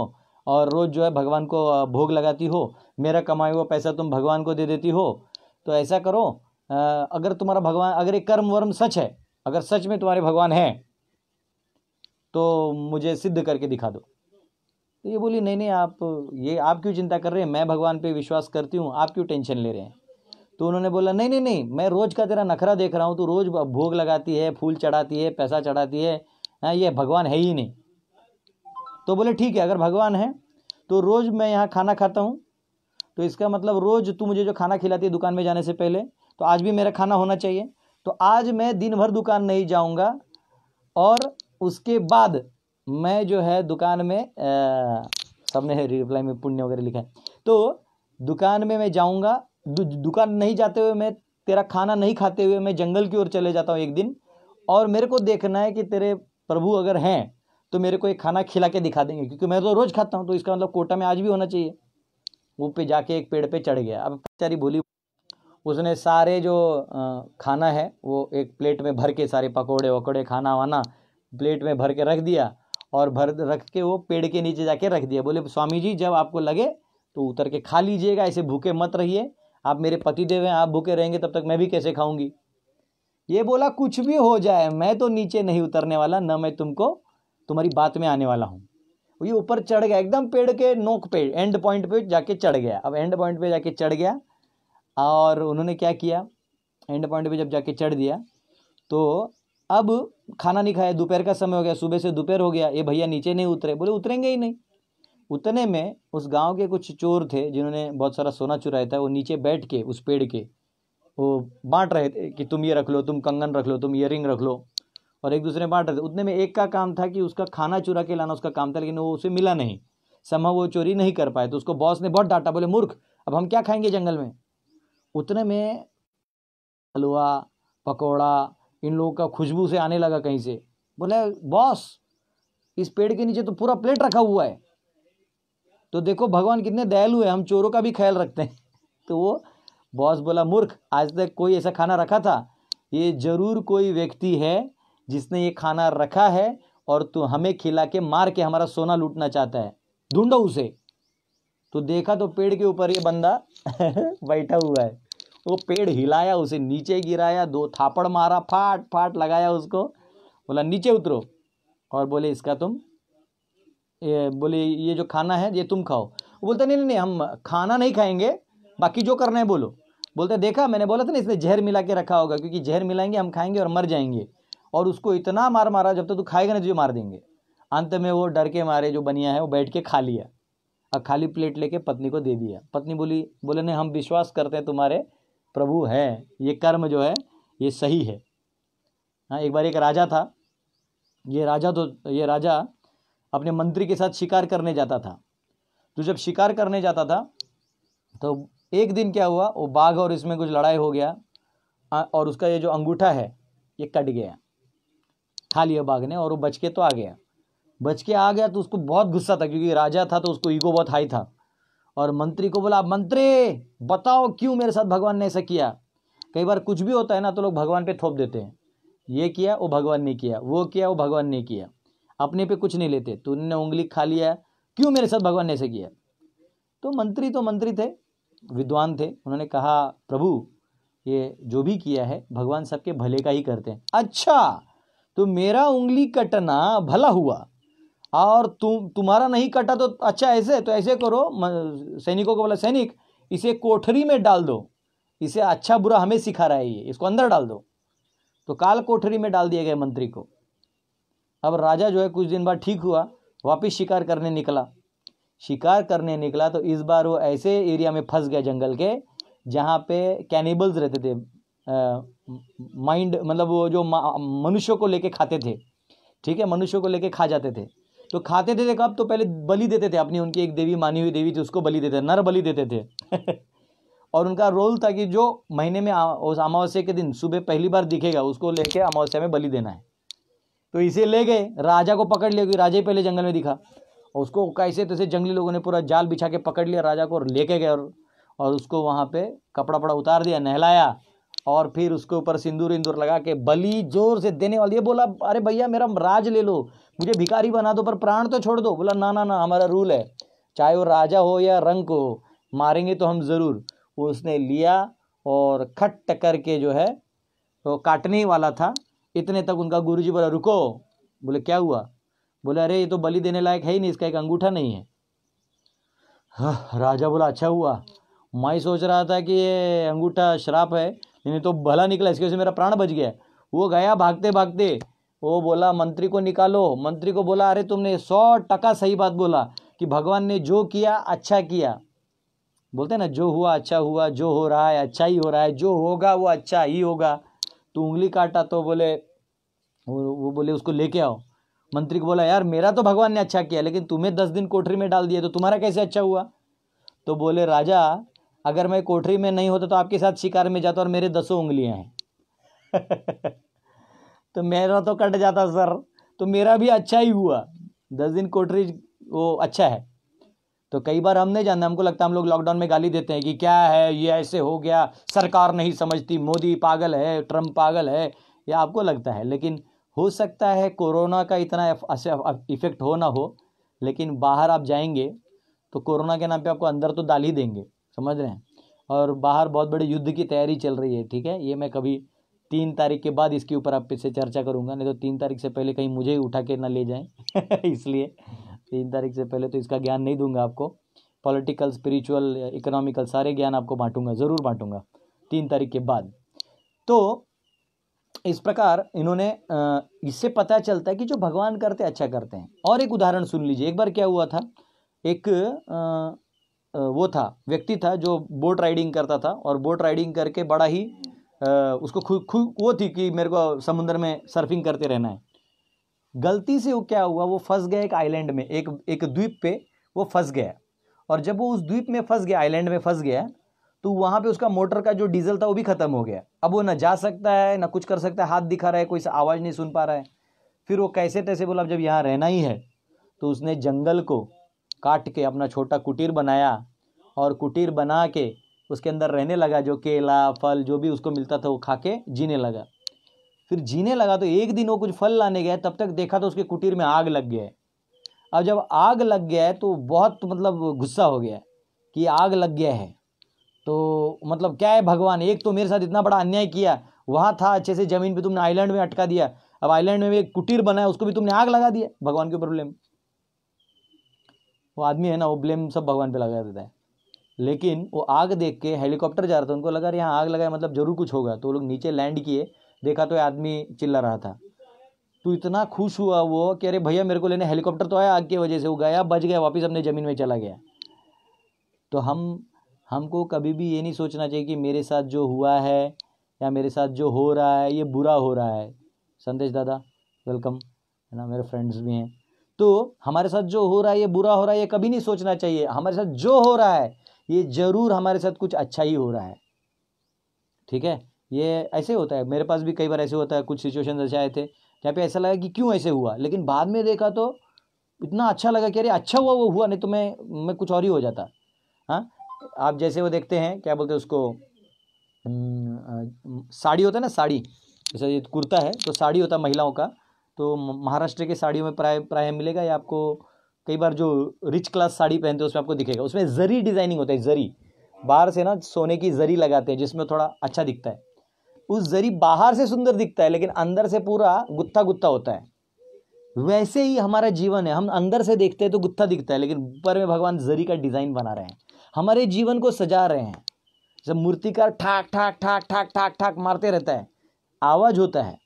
Speaker 1: और रोज़ जो है भगवान को भोग लगाती हो मेरा कमाया हुआ पैसा तुम भगवान को दे देती हो तो ऐसा करो अगर तुम्हारा भगवान अगर ये कर्म वर्म सच है अगर सच में तुम्हारे भगवान हैं तो मुझे सिद्ध करके दिखा दो तो ये बोली नहीं नहीं आप ये आप क्यों चिंता कर रहे हैं मैं भगवान पे विश्वास करती हूँ आप क्यों टेंशन ले रहे हैं तो उन्होंने बोला नहीं नहीं नहीं मैं रोज़ का तेरा नखरा देख रहा हूँ तो रोज़ भोग लगाती है फूल चढ़ाती है पैसा चढ़ाती है हाँ, ये भगवान है ही नहीं तो बोले ठीक है अगर भगवान है तो रोज़ मैं यहाँ खाना खाता हूँ तो इसका मतलब रोज़ तू मुझे जो खाना खिलाती है दुकान में जाने से पहले तो आज भी मेरा खाना होना चाहिए तो आज मैं दिन भर दुकान नहीं जाऊँगा और उसके बाद मैं जो है दुकान में सबने रिप्लाई में पुण्य वगैरह लिखा है तो दुकान में मैं जाऊँगा दु, दुकान नहीं जाते हुए मैं तेरा खाना नहीं खाते हुए मैं जंगल की ओर चले जाता हूँ एक दिन और मेरे को देखना है कि तेरे प्रभु अगर हैं तो मेरे को एक खाना खिला के दिखा देंगे क्योंकि मैं तो रोज़ खाता हूँ तो इसका मतलब कोटा में आज भी होना चाहिए वो पे जाके एक पेड़ पे चढ़ गया अब बेचारी भोली उसने सारे जो खाना है वो एक प्लेट में भर के सारे पकौड़े वकोड़े खाना वाना प्लेट में भर के रख दिया और भर रख के वो पेड़ के नीचे जाके रख दिया बोले स्वामी जी जब आपको लगे तो उतर के खा लीजिएगा ऐसे भूखे मत रहिए आप मेरे पति देव हैं आप भूखे रहेंगे तब तक मैं भी कैसे खाऊंगी ये बोला कुछ भी हो जाए मैं तो नीचे नहीं उतरने वाला न मैं तुमको तुम्हारी बात में आने वाला हूँ ये ऊपर चढ़ गया एकदम पेड़ के नोक पे एंड पॉइंट पे जाके चढ़ गया अब एंड पॉइंट पे जाके चढ़ गया और उन्होंने क्या किया एंड पॉइंट पे जब जाके चढ़ दिया तो अब खाना नहीं खाया दोपहर का समय हो गया सुबह से दोपहर हो गया ये भैया नीचे नहीं उतरे बोले उतरेंगे ही नहीं उतने में उस गांव के कुछ चोर थे जिन्होंने बहुत सारा सोना चुराया था वो नीचे बैठ के उस पेड़ के वो बांट रहे थे कि तुम ये रख लो तुम कंगन रख लो तुम इयर रख लो और एक दूसरे बांट रहे थे उतने में एक का काम था कि उसका खाना चुरा के लाना उसका काम था लेकिन वो उसे मिला नहीं समय वो चोरी नहीं कर पाए तो उसको बॉस ने बहुत डांटा बोले मूर्ख अब हम क्या खाएंगे जंगल में उतने में हलवा पकौड़ा इन लोगों का खुशबू से आने लगा कहीं से बोले बॉस इस पेड़ के नीचे तो पूरा प्लेट रखा हुआ है तो देखो भगवान कितने दयालु है हम चोरों का भी ख्याल रखते हैं तो वो बॉस बोला मूर्ख आज तक कोई ऐसा खाना रखा था ये जरूर कोई व्यक्ति है जिसने ये खाना रखा है और तू हमें खिला के मार के हमारा सोना लूटना चाहता है ढूंढो उसे तो देखा तो पेड़ के ऊपर ये बंदा बैठा हुआ है वो पेड़ हिलाया उसे नीचे गिराया दो थापड़ मारा फाट फाट लगाया उसको बोला नीचे उतरो और बोले इसका तुम ये बोले ये जो खाना है ये तुम खाओ बोलता नहीं नहीं हम खाना नहीं खाएंगे बाकी जो करना है बोलो बोलते देखा मैंने बोला था ना इसने जहर मिला के रखा होगा क्योंकि जहर मिलाएंगे हम खाएंगे और मर जाएंगे और उसको इतना मार मारा जब तक तो तू खाएगा ना तुझे मार देंगे अंत में वो डर के मारे जो बनिया है वो बैठ के खा लिया और खाली प्लेट लेके पत्नी को दे दिया पत्नी बोली बोले नहीं हम विश्वास करते हैं तुम्हारे प्रभु है ये कर्म जो है ये सही है हाँ एक बार एक राजा था ये राजा तो ये राजा अपने मंत्री के साथ शिकार करने जाता था तो जब शिकार करने जाता था तो एक दिन क्या हुआ वो बाघ और इसमें कुछ लड़ाई हो गया और उसका ये जो अंगूठा है ये कट गया उठा लिया बाघ ने और वो बच के तो आ गया बच के आ गया तो उसको बहुत गुस्सा था क्योंकि राजा था तो उसको ईगो बहुत हाई था और मंत्री को बोला मंत्री बताओ क्यों मेरे साथ भगवान ने ऐसा किया कई बार कुछ भी होता है ना तो लोग भगवान पे थोप देते हैं ये किया वो भगवान ने किया वो किया वो भगवान ने किया अपने पे कुछ नहीं लेते उन्होंने उंगली खा लिया क्यों मेरे साथ भगवान ने ऐसा किया तो मंत्री तो मंत्री थे विद्वान थे उन्होंने कहा प्रभु ये जो भी किया है भगवान सबके भले का ही करते हैं अच्छा तो मेरा उंगली कटना भला हुआ और तुम तुम्हारा नहीं कटा तो अच्छा ऐसे तो ऐसे करो सैनिकों को बोला सैनिक इसे कोठरी में डाल दो इसे अच्छा बुरा हमें सिखा रहा है ये इसको अंदर डाल दो तो काल कोठरी में डाल दिया गया मंत्री को अब राजा जो है कुछ दिन बाद ठीक हुआ वापस शिकार करने निकला शिकार करने निकला तो इस बार वो ऐसे एरिया में फंस गया जंगल के जहाँ पे कैनिबल्स रहते थे माइंड मतलब वो जो मनुष्यों को लेके खाते थे ठीक है मनुष्यों को लेके खा जाते थे तो खाते थे कब तो पहले बलि देते थे अपनी उनकी एक देवी मानी हुई देवी थी उसको बलि देते थे नर बलि देते थे और उनका रोल था कि जो महीने में उस अमावस्या के दिन सुबह पहली बार दिखेगा उसको लेके अमावस्या में बलि देना है तो इसे ले गए राजा को पकड़ लिया क्योंकि राजा ही पहले जंगल में दिखा और उसको कैसे तैसे तो जंगली लोगों ने पूरा जाल बिछा के पकड़ लिया राजा को और लेके गए और, और उसको वहाँ पे कपड़ा पड़ा उतार दिया नहलाया और फिर उसके ऊपर सिंदूर इंदूर लगा के बलि जोर से देने वाली ये बोला अरे भैया मेरा राज ले लो मुझे भिखारी बना दो पर प्राण तो छोड़ दो बोला ना ना ना हमारा रूल है चाहे वो राजा हो या रंग को हो मारेंगे तो हम ज़रूर उसने लिया और खट करके जो है वो काटने ही वाला था इतने तक उनका गुरु बोला रुको बोले क्या हुआ बोले अरे ये तो बलि देने लायक है ही नहीं इसका एक अंगूठा नहीं है हाँ, राजा बोला अच्छा हुआ मैं सोच रहा था कि ये अंगूठा श्राप है नहीं तो भला निकला इसकी वजह से मेरा प्राण बच गया वो गया भागते भागते वो बोला मंत्री को निकालो मंत्री को बोला अरे तुमने सौ टका सही बात बोला कि भगवान ने जो किया अच्छा किया बोलते ना जो हुआ अच्छा हुआ जो हो रहा है अच्छा ही हो रहा है जो होगा वो अच्छा ही होगा तो उंगली काटा तो बोले वो, वो बोले उसको लेके आओ मंत्री को बोला यार मेरा तो भगवान ने अच्छा किया लेकिन तुम्हें दस दिन कोठरी में डाल दिया तो तुम्हारा कैसे अच्छा हुआ तो बोले राजा अगर मैं कोठरी में नहीं होता तो आपके साथ शिकार में जाता और मेरे दसों उंगलियां हैं तो मेरा तो कट जाता सर तो मेरा भी अच्छा ही हुआ दस दिन कोठरी वो अच्छा है तो कई बार हम नहीं जानते हमको लगता है हम लोग लॉकडाउन में गाली देते हैं कि क्या है ये ऐसे हो गया सरकार नहीं समझती मोदी पागल है ट्रम्प पागल है या आपको लगता है लेकिन हो सकता है कोरोना का इतना इफ़ेक्ट हो ना हो लेकिन बाहर आप जाएंगे तो कोरोना के नाम पे आपको अंदर तो डाल ही देंगे समझ रहे हैं और बाहर बहुत बड़े युद्ध की तैयारी चल रही है ठीक है ये मैं कभी तीन तारीख के बाद इसके ऊपर आप से चर्चा करूँगा नहीं तो तीन तारीख से पहले कहीं मुझे ही उठा के ना ले जाएं इसलिए तीन तारीख से पहले तो इसका ज्ञान नहीं दूंगा आपको पॉलिटिकल स्पिरिचुअल इकोनॉमिकल सारे ज्ञान आपको बांटूंगा ज़रूर बांटूंगा तीन तारीख के बाद तो इस प्रकार इन्होंने इससे पता चलता है कि जो भगवान करते अच्छा करते हैं और एक उदाहरण सुन लीजिए एक बार क्या हुआ था एक वो था व्यक्ति था जो बोट राइडिंग करता था और बोट राइडिंग करके बड़ा ही उसको खु, खु वो थी कि मेरे को समुद्र में सर्फिंग करते रहना है गलती से वो क्या हुआ वो फंस गया एक आइलैंड में एक एक द्वीप पे वो फंस गया और जब वो उस द्वीप में फंस गया आइलैंड में फंस गया तो वहाँ पे उसका मोटर का जो डीजल था वो भी ख़त्म हो गया अब वो ना जा सकता है ना कुछ कर सकता है हाथ दिखा रहा है कोई आवाज़ नहीं सुन पा रहा है फिर वो कैसे तैसे बोला जब यहाँ रहना ही है तो उसने जंगल को काट के अपना छोटा कुटीर बनाया और कुटीर बना के उसके अंदर रहने लगा जो केला फल जो भी उसको मिलता था वो खा के जीने लगा फिर जीने लगा तो एक दिन वो कुछ फल लाने गया तब तक देखा तो उसके कुटीर में आग लग गया है अब जब आग लग गया है तो बहुत मतलब गुस्सा हो गया कि आग लग गया है तो मतलब क्या है भगवान एक तो मेरे साथ इतना बड़ा अन्याय किया वहाँ था अच्छे से ज़मीन पे तुमने आइलैंड में अटका दिया अब आइलैंड में भी एक कुटीर बनाया उसको भी तुमने आग लगा दिया भगवान के प्रॉब्लम वो आदमी है ना वो ब्लेम सब भगवान पे लगा देता है लेकिन वो आग देख के हेलीकॉप्टर जा रहा था उनको लगा अरे यहाँ आग लगाए मतलब ज़रूर कुछ होगा तो लोग नीचे लैंड किए देखा तो आदमी चिल्ला रहा था तो इतना खुश हुआ वो कि अरे भैया मेरे को लेने हेलीकॉप्टर तो आया आग की वजह से वो गया बच गया वापस अपने ज़मीन में चला गया तो हम हमको कभी भी ये नहीं सोचना चाहिए कि मेरे साथ जो हुआ है या मेरे साथ जो हो रहा है ये बुरा हो रहा है संदेश दादा वेलकम है ना मेरे फ्रेंड्स भी हैं तो हमारे साथ जो हो रहा है ये बुरा हो रहा है ये कभी नहीं सोचना चाहिए हमारे साथ जो हो रहा है ये ज़रूर हमारे साथ कुछ अच्छा ही हो रहा है ठीक है ये ऐसे होता है मेरे पास भी कई बार ऐसे होता है कुछ सिचुएशन ऐसे आए थे जहाँ पे ऐसा लगा कि क्यों ऐसे हुआ लेकिन बाद में देखा तो इतना अच्छा लगा कि अरे अच्छा हुआ वो हुआ नहीं तो मैं मैं कुछ और ही हो जाता हाँ आप जैसे वो देखते हैं क्या बोलते हैं उसको साड़ी होता है ना साड़ी जैसे ये कुर्ता है तो साड़ी होता है महिलाओं का तो महाराष्ट्र के साड़ियों में प्राय प्राय मिलेगा या आपको कई बार जो रिच क्लास साड़ी पहनते हैं उसमें आपको दिखेगा उसमें जरी डिज़ाइनिंग होता है जरी बाहर से ना सोने की जरी लगाते हैं जिसमें थोड़ा अच्छा दिखता है उस जरी बाहर से सुंदर दिखता है लेकिन अंदर से पूरा गुत्था गुत्था होता है वैसे ही हमारा जीवन है हम अंदर से देखते हैं तो गुत्था दिखता है लेकिन ऊपर में भगवान जरी का डिज़ाइन बना रहे हैं हमारे जीवन को सजा रहे हैं जब मूर्तिकार ठाक ठाक ठाक ठाक ठाक ठाक मारते रहता है आवाज़ होता है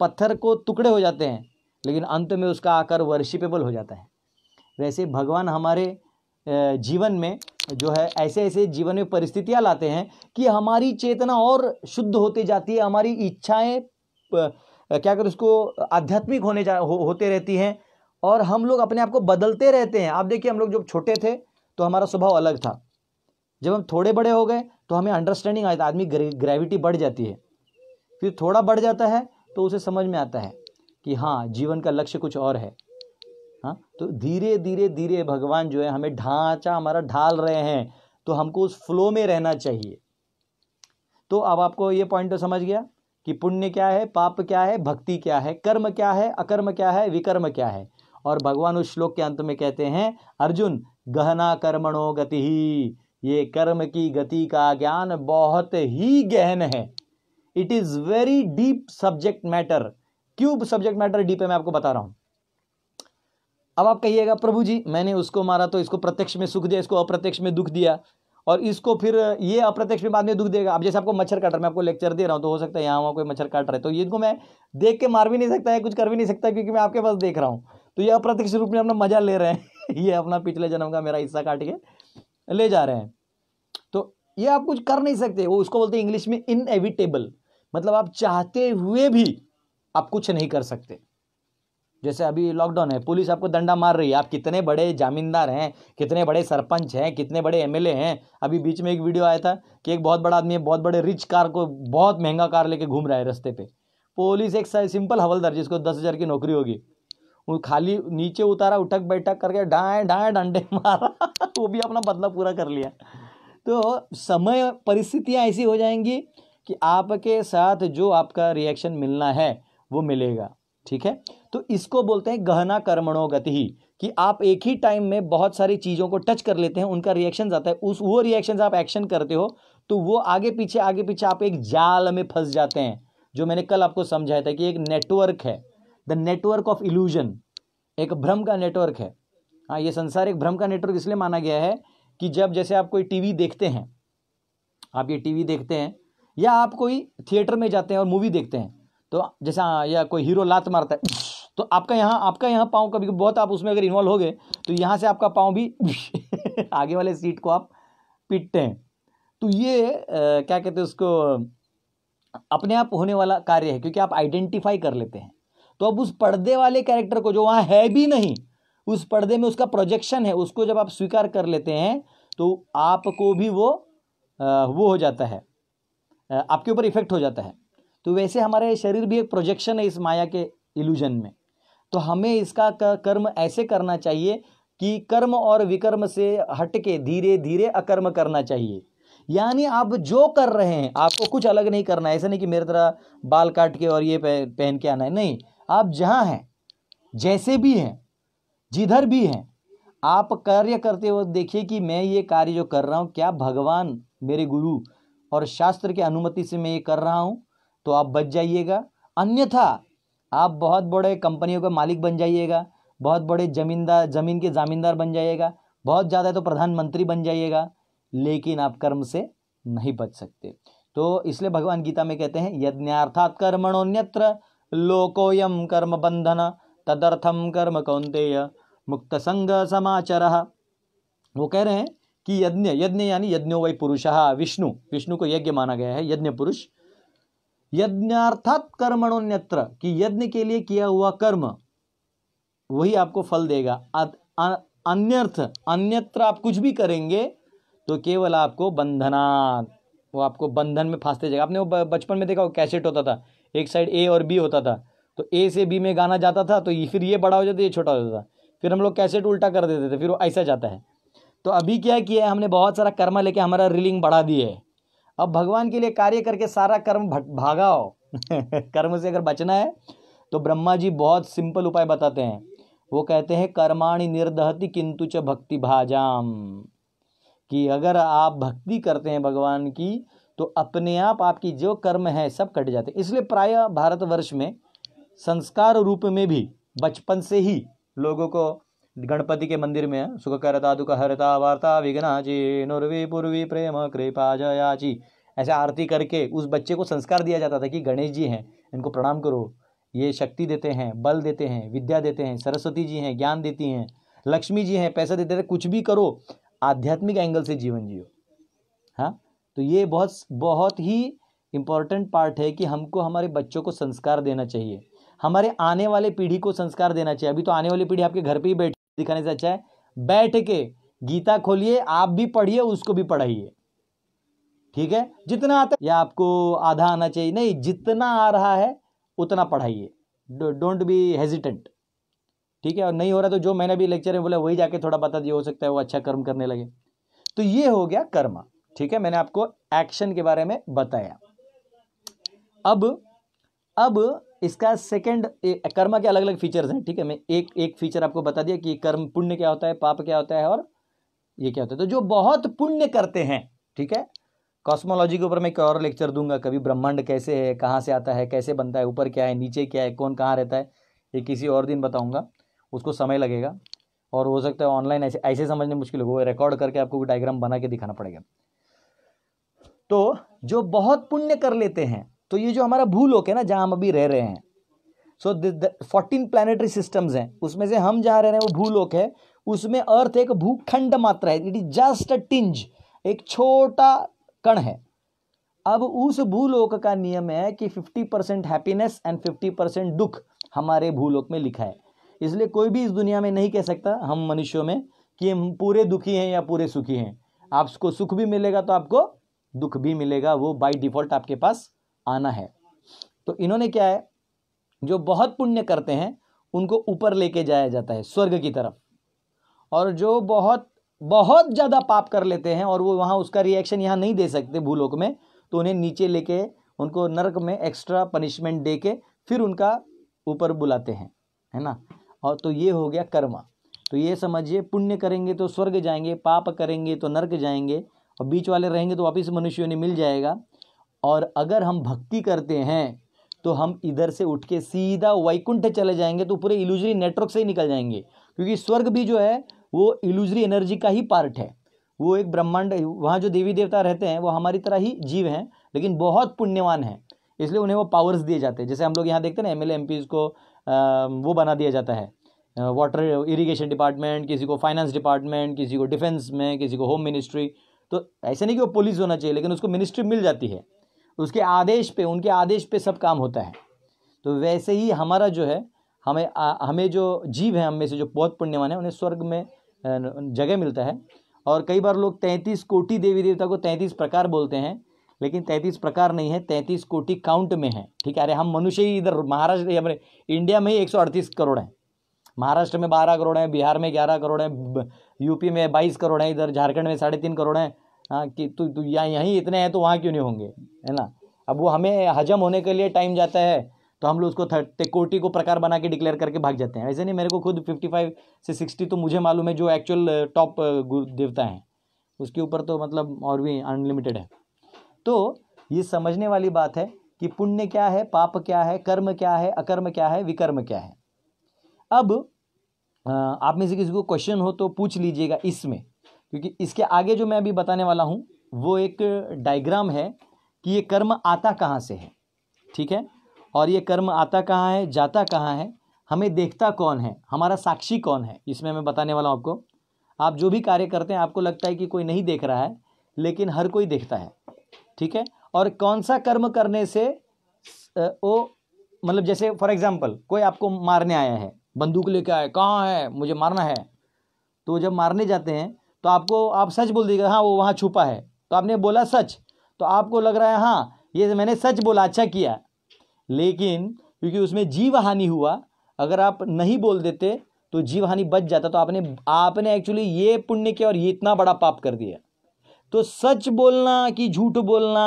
Speaker 1: पत्थर को टुकड़े हो जाते हैं लेकिन अंत में उसका आकार वर्शिपेबल हो जाता है वैसे भगवान हमारे जीवन में जो है ऐसे ऐसे जीवन में परिस्थितियाँ लाते हैं कि हमारी चेतना और शुद्ध होती जाती है हमारी इच्छाएं क्या कर उसको आध्यात्मिक होने जा हो, होते रहती हैं और हम लोग अपने आप को बदलते रहते हैं आप देखिए हम लोग जब छोटे थे तो हमारा स्वभाव अलग था जब हम थोड़े बड़े हो गए तो हमें अंडरस्टैंडिंग आदमी ग्रेविटी बढ़ जाती है फिर थोड़ा बढ़ जाता है तो उसे समझ में आता है कि हाँ जीवन का लक्ष्य कुछ और है हाँ तो धीरे धीरे धीरे भगवान जो है हमें ढांचा हमारा ढाल रहे हैं तो हमको उस फ्लो में रहना चाहिए तो अब आपको ये पॉइंट तो समझ गया कि पुण्य क्या है पाप क्या है भक्ति क्या है कर्म क्या है अकर्म क्या है विकर्म क्या है और भगवान उस श्लोक के अंत में कहते हैं अर्जुन गहना कर्मणो गति ही ये कर्म की गति का ज्ञान बहुत ही गहन है it is very deep subject matter cube subject matter deep है मैं आपको बता रहा हूं अब आप कहिएगा प्रभु जी मैंने उसको मारा तो इसको प्रत्यक्ष में सुख दिया इसको अप्रत्यक्ष में दुख दिया और इसको फिर ये अप्रत्यक्ष में बाद में दुख देगा अब जैसे आपको मच्छर काट रहा है मैं आपको लेक्चर दे रहा हूँ तो हो सकता है यहाँ वहाँ कोई मच्छर काट रहा है तो इनको मैं देख के मार भी नहीं सकता है कुछ कर भी नहीं सकता क्योंकि मैं आपके पास देख रहा हूँ तो ये अप्रत्यक्ष रूप में अपना मजा ले रहे हैं ये अपना पिछले जन्म का मेरा हिस्सा काट के ले जा रहे हैं तो ये आप कुछ कर नहीं सकते वो उसको बोलते हैं इंग्लिश में इनएविटेबल मतलब आप चाहते हुए भी आप कुछ नहीं कर सकते जैसे अभी लॉकडाउन है पुलिस आपको दंडा मार रही है आप कितने बड़े जामींदार हैं कितने बड़े सरपंच हैं कितने बड़े एमएलए हैं अभी बीच में एक वीडियो आया था कि एक बहुत बड़ा आदमी बहुत बड़े रिच कार को बहुत महंगा कार लेके घूम रहा है रास्ते पे पुलिस एक सिंपल हवलदार जिसको दस हज़ार की नौकरी होगी वो खाली नीचे उतारा उठक बैठक करके डाए डाए डंडे मारा वो भी अपना बदला पूरा कर लिया तो समय परिस्थितियाँ ऐसी हो जाएंगी कि आपके साथ जो आपका रिएक्शन मिलना है वो मिलेगा ठीक है तो इसको बोलते हैं गहना कर्मणो गति कि आप एक ही टाइम में बहुत सारी चीज़ों को टच कर लेते हैं उनका रिएक्शन जाता है उस वो रिएक्शन आप एक्शन करते हो तो वो आगे पीछे आगे पीछे आप एक जाल में फंस जाते हैं जो मैंने कल आपको समझाया था कि एक नेटवर्क है द नेटवर्क ऑफ इल्यूजन एक भ्रम का नेटवर्क है हाँ ये संसार एक भ्रम का नेटवर्क इसलिए माना गया है कि जब जैसे आप कोई टीवी देखते हैं आप ये टीवी देखते हैं या आप कोई थिएटर में जाते हैं और मूवी देखते हैं तो जैसा हाँ, या कोई हीरो लात मारता है तो आपका यहाँ आपका यहाँ पाँव कभी बहुत आप उसमें अगर इन्वॉल्व हो गए तो यहाँ से आपका पाँव भी आगे वाले सीट को आप पीटते हैं तो ये आ, क्या कहते हैं उसको अपने आप होने वाला कार्य है क्योंकि आप आइडेंटिफाई कर लेते हैं तो अब उस पर्दे वाले कैरेक्टर को जो वहाँ है भी नहीं उस पर्दे में उसका प्रोजेक्शन है उसको जब आप स्वीकार कर लेते हैं तो आपको भी वो आ, वो हो जाता है आपके ऊपर इफेक्ट हो जाता है तो वैसे हमारे शरीर भी एक प्रोजेक्शन है इस माया के इल्यूजन में तो हमें इसका कर्म ऐसे करना चाहिए कि कर्म और विकर्म से हट के धीरे धीरे अकर्म करना चाहिए यानी आप जो कर रहे हैं आपको कुछ अलग नहीं करना है ऐसा नहीं कि मेरे तरह बाल काट के और ये पहन के आना है नहीं आप जहाँ हैं जैसे भी हैं जिधर भी हैं आप कार्य करते हुए देखिए कि मैं ये कार्य जो कर रहा हूँ क्या भगवान मेरे गुरु और शास्त्र के अनुमति से मैं ये कर रहा हूँ तो आप बच जाइएगा अन्यथा आप बहुत बड़े कंपनियों का मालिक बन जाइएगा बहुत बड़े जमींदार जमीन के जमींदार बन जाइएगा बहुत ज़्यादा तो प्रधानमंत्री बन जाइएगा लेकिन आप कर्म से नहीं बच सकते तो इसलिए भगवान गीता में कहते हैं यज्ञार्थात कर्मणोन्यत्र लोकोयम कर्म बंधन तदर्थम कर्म कौंतेय मुक्त संग समाचार वो कह रहे हैं कि यज्ञ यज्ञ यानी यज्ञो वै पुरुष विष्णु विष्णु को यज्ञ माना गया है यज्ञ पुरुष यज्ञार्थात कर्मणोन्यत्र कि यज्ञ के लिए किया हुआ कर्म वही आपको फल देगा अन्यर्थ अन्यत्र आप कुछ भी करेंगे तो केवल आपको बंधना वो आपको बंधन में फांसते जाएगा आपने वो बचपन में देखा वो कैसेट होता था एक साइड ए और बी होता था तो ए से बी में गाना जाता था तो फिर ये बड़ा हो जाता ये छोटा हो जाता था फिर हम लोग कैसेट उल्टा कर देते थे फिर वो ऐसा जाता है तो अभी क्या किया है हमने बहुत सारा कर्म लेके हमारा रिलिंग बढ़ा दी है अब भगवान के लिए कार्य करके सारा कर्म भागाओ कर्म से अगर बचना है तो ब्रह्मा जी बहुत सिंपल उपाय बताते हैं वो कहते हैं कर्माणि निर्दहति किंतु च भक्ति भाजाम कि अगर आप भक्ति करते हैं भगवान की तो अपने आप आपकी जो कर्म है सब कट जाते हैं इसलिए प्राय भारतवर्ष में संस्कार रूप में भी बचपन से ही लोगों को गणपति के मंदिर में सुखकरता दुख हरता वार्ता विघ्नाची नुर्वी पूर्वी प्रेम कृपा जयाची ऐसे आरती करके उस बच्चे को संस्कार दिया जाता था कि गणेश जी हैं इनको प्रणाम करो ये शक्ति देते हैं बल देते हैं विद्या देते हैं सरस्वती जी हैं ज्ञान देती हैं लक्ष्मी जी हैं पैसा देते हैं कुछ भी करो आध्यात्मिक एंगल से जीवन जियो हाँ तो ये बहुत बहुत ही इम्पॉर्टेंट पार्ट है कि हमको हमारे बच्चों को संस्कार देना चाहिए हमारे आने वाले पीढ़ी को संस्कार देना चाहिए अभी तो आने वाली पीढ़ी आपके घर पर ही बैठ दिखाने से अच्छा है बैठ के गीता खोलिए आप भी पढ़िए उसको भी पढ़ाइए ठीक है जितना आता है या आपको आधा आना चाहिए नहीं जितना आ रहा है उतना पढ़ाइए डोंट बी हेजिटेंट ठीक है और नहीं हो रहा तो जो मैंने भी लेक्चर में बोला वही जाके थोड़ा बता दिया हो सकता है वो अच्छा कर्म करने लगे तो ये हो गया कर्म ठीक है मैंने आपको एक्शन के बारे में बताया अब अब इसका सेकंड कर्म के अलग अलग फीचर्स हैं ठीक है मैं एक एक फीचर आपको बता दिया कि कर्म पुण्य क्या होता है पाप क्या होता है और ये क्या होता है तो जो बहुत पुण्य करते हैं ठीक है कॉस्मोलॉजी के ऊपर मैं एक और लेक्चर दूंगा कभी ब्रह्मांड कैसे है कहाँ से आता है कैसे बनता है ऊपर क्या है नीचे क्या है कौन कहाँ रहता है ये किसी और दिन बताऊँगा उसको समय लगेगा और हो सकता है ऑनलाइन ऐसे ऐसे समझने मुश्किल होगा रिकॉर्ड करके आपको डायग्राम बना के दिखाना पड़ेगा तो जो बहुत पुण्य कर लेते हैं तो ये जो हमारा भूलोक है ना जहाँ हम अभी रह रहे हैं सो फोर्टीन प्लानिटरी सिस्टम्स हैं उसमें से हम जहाँ रह रहे हैं वो भूलोक है उसमें अर्थ एक भूखंड मात्रा है it is just a tinge एक छोटा कण है अब उस भूलोक का नियम है कि 50 परसेंट हैप्पीनेस एंड 50 परसेंट दुख हमारे भूलोक में लिखा है इसलिए कोई भी इस दुनिया में नहीं कह सकता हम मनुष्यों में कि हम पूरे दुखी हैं या पूरे सुखी हैं आपको सुख भी मिलेगा तो आपको दुख भी मिलेगा वो बाय डिफॉल्ट आपके पास आना है तो इन्होंने क्या है जो बहुत पुण्य करते हैं उनको ऊपर लेके जाया जाता है स्वर्ग की तरफ और जो बहुत बहुत ज़्यादा पाप कर लेते हैं और वो वहाँ उसका रिएक्शन यहाँ नहीं दे सकते भूलोक में तो उन्हें नीचे लेके उनको नरक में एक्स्ट्रा पनिशमेंट दे के फिर उनका ऊपर बुलाते हैं है ना और तो ये हो गया कर्मा तो ये समझिए पुण्य करेंगे तो स्वर्ग जाएंगे पाप करेंगे तो नर्क जाएंगे और बीच वाले रहेंगे तो वापिस मनुष्य ने मिल जाएगा और अगर हम भक्ति करते हैं तो हम इधर से उठ के सीधा वैकुंठ चले जाएंगे तो पूरे इलूजरी नेटवर्क से ही निकल जाएंगे क्योंकि स्वर्ग भी जो है वो इलूजरी एनर्जी का ही पार्ट है वो एक ब्रह्मांड वहाँ जो देवी देवता रहते हैं वो हमारी तरह ही जीव हैं लेकिन बहुत पुण्यवान हैं इसलिए उन्हें वो पावर्स दिए जाते हैं जैसे हम लोग यहाँ देखते हैं ना एम एल को वो बना दिया जाता है वाटर इरिगेशन डिपार्टमेंट किसी को फाइनेंस डिपार्टमेंट किसी को डिफेंस में किसी को होम मिनिस्ट्री तो ऐसा नहीं कि वो पुलिस होना चाहिए लेकिन उसको मिनिस्ट्री मिल जाती है तो उसके आदेश पे उनके आदेश पे सब काम होता है तो वैसे ही हमारा जो है हमें आ, हमें जो जीव है हमें से जो बहुत पुण्यवान है उन्हें स्वर्ग में जगह मिलता है और कई बार लोग तैंतीस कोटि देवी देवता को तैंतीस प्रकार बोलते हैं लेकिन तैंतीस प्रकार नहीं है तैंतीस कोटि काउंट में है ठीक है अरे हम मनुष्य ही इधर महाराष्ट्र हमारे इंडिया में ही एक करोड़ हैं महाराष्ट्र में बारह करोड़ हैं बिहार में ग्यारह करोड़ हैं यूपी में बाईस करोड़ है इधर झारखंड में साढ़े तीन करोड़ हैं हाँ कि तू तू यहाँ यहीं इतने हैं तो वहाँ क्यों नहीं होंगे है ना अब वो हमें हजम होने के लिए टाइम जाता है तो हम लोग उसको थर्ट कोटी को प्रकार बना के डिक्लेयर करके भाग जाते हैं ऐसे नहीं मेरे को खुद फिफ्टी फाइव से सिक्सटी तो मुझे मालूम है जो एक्चुअल uh, uh, टॉप देवता हैं उसके ऊपर तो मतलब और भी अनलिमिटेड है तो ये समझने वाली बात है कि पुण्य क्या है पाप क्या है कर्म क्या है अकर्म क्या है विकर्म क्या है अब आप में से किसी को क्वेश्चन हो तो पूछ लीजिएगा इसमें क्योंकि इसके आगे जो मैं अभी बताने वाला हूँ वो एक डायग्राम है कि ये कर्म आता कहाँ से है ठीक है और ये कर्म आता कहाँ है जाता कहाँ है हमें देखता कौन है हमारा साक्षी कौन है इसमें मैं बताने वाला हूँ आपको आप जो भी कार्य करते हैं आपको लगता है कि कोई नहीं देख रहा है लेकिन हर कोई देखता है ठीक है और कौन सा कर्म करने से वो मतलब जैसे फॉर एग्जाम्पल कोई आपको मारने आया है बंदूक लेके आया कहाँ है मुझे मारना है तो जब मारने जाते हैं तो आपको आप सच बोल दीजिएगा हाँ वो वहाँ छुपा है तो आपने बोला सच तो आपको लग रहा है हाँ ये मैंने सच बोला अच्छा किया लेकिन क्योंकि उसमें जीव हानि हुआ अगर आप नहीं बोल देते तो जीव हानि बच जाता तो आपने आपने एक्चुअली ये पुण्य किया और ये इतना बड़ा पाप कर दिया तो सच बोलना कि झूठ बोलना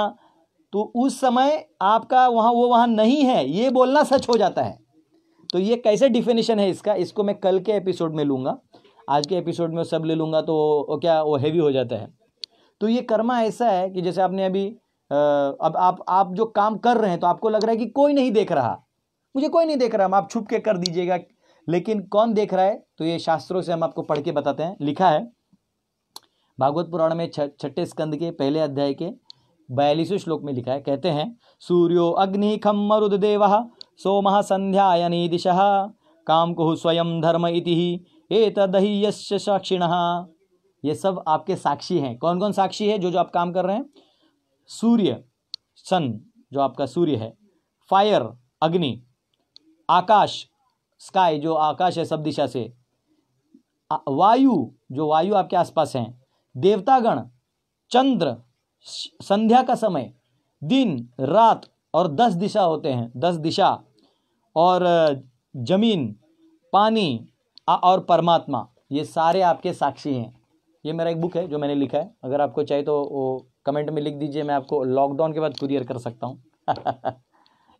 Speaker 1: तो उस समय आपका वहाँ वो वहाँ नहीं है ये बोलना सच हो जाता है तो ये कैसे डिफिनेशन है इसका इसको मैं कल के एपिसोड में लूँगा आज के एपिसोड में सब ले लूँगा तो वो क्या वो हैवी हो जाता है तो ये कर्मा ऐसा है कि जैसे आपने अभी अब आप आप जो काम कर रहे हैं तो आपको लग रहा है कि कोई नहीं देख रहा मुझे कोई नहीं देख रहा हम आप छुप के कर दीजिएगा लेकिन कौन देख रहा है तो ये शास्त्रों से हम आपको पढ़ के बताते हैं लिखा है भागवत पुराण में छठे स्कंद के पहले अध्याय के बयालीसवें श्लोक में लिखा है कहते हैं सूर्यो अग्नि खम मरुदेव सोम संध्या दिशा काम कहु स्वयं धर्म इति ये तदही यश साक्षिण ये सब आपके साक्षी हैं कौन कौन साक्षी है जो जो आप काम कर रहे हैं सूर्य सन जो आपका सूर्य है फायर अग्नि आकाश स्काई जो आकाश है सब दिशा से वायु जो वायु आपके आसपास हैं देवतागण चंद्र संध्या का समय दिन रात और दस दिशा होते हैं दस दिशा और जमीन पानी और परमात्मा ये सारे आपके साक्षी हैं ये मेरा एक बुक है जो मैंने लिखा है अगर आपको चाहिए तो वो कमेंट में लिख दीजिए मैं आपको लॉकडाउन के बाद कुरियर कर सकता हूँ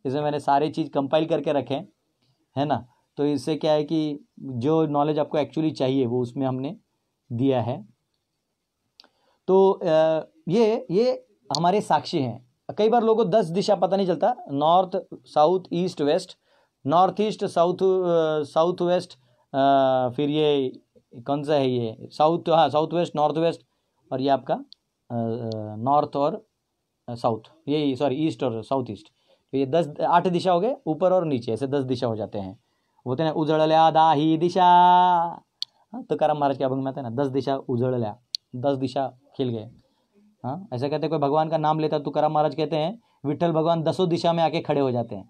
Speaker 1: इसमें मैंने सारी चीज़ कंपाइल करके रखे हैं है ना तो इससे क्या है कि जो नॉलेज आपको एक्चुअली चाहिए वो उसमें हमने दिया है तो ये ये हमारे साक्षी हैं कई बार लोगों दस दिशा पता नहीं चलता north south east west north east south south west फिर ये कौन सा है ये साउथ हाँ साउथ वेस्ट नॉर्थ वेस्ट और ये आपका नॉर्थ और साउथ ये सॉरी ईस्ट और साउथ ईस्ट तो ये दस आठ दिशा हो गए ऊपर और नीचे ऐसे दस दिशा हो जाते हैं बोलते तो ना उजड़ल्या दाही दिशा हाँ तो महाराज के अभंग में आता है ना दस दिशा उजड़ल्या दस दिशा खिल गए हाँ ऐसा कहते हैं कोई भगवान का नाम लेता तो तुकाराम महाराज कहते हैं विठल भगवान दसों दिशा में आके खड़े हो जाते हैं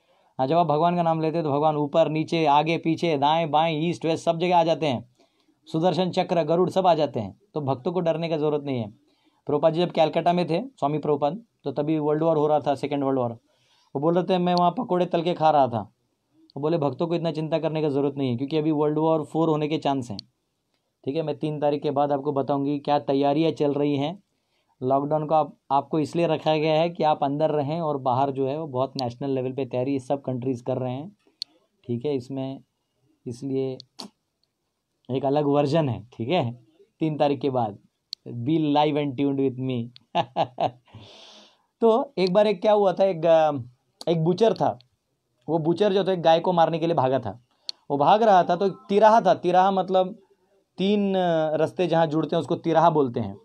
Speaker 1: हाँ जब आप भगवान का नाम लेते हैं तो भगवान ऊपर नीचे आगे पीछे दाएं बाएं ईस्ट वेस्ट सब जगह आ जाते हैं सुदर्शन चक्र गरुड़ सब आ जाते हैं तो भक्तों को डरने का जरूरत नहीं है प्रोपा जी जब कैलकाटा में थे स्वामी प्रोपाद तो तभी वर्ल्ड वॉर हो रहा था सेकेंड वर्ल्ड वॉर वो बोल रहे थे मैं वहाँ पकौड़े तल के खा रहा था वो बोले भक्तों को इतना चिंता करने का ज़रूरत नहीं है क्योंकि अभी वर्ल्ड वॉर फोर होने के चांस हैं ठीक है मैं तीन तारीख के बाद आपको बताऊंगी क्या तैयारियां चल रही हैं लॉकडाउन को आप आपको इसलिए रखा गया है कि आप अंदर रहें और बाहर जो है वो बहुत नेशनल लेवल पे तैयारी सब कंट्रीज़ कर रहे हैं ठीक है इसमें इसलिए एक अलग वर्जन है ठीक है तीन तारीख के बाद be live and tuned with me तो एक बार एक क्या हुआ था एक एक बूचर था वो बूचर जो था एक गाय को मारने के लिए भागा था वो भाग रहा था तो तिराहा था तिराहा मतलब तीन रास्ते जहाँ जुड़ते हैं उसको तिराहा बोलते हैं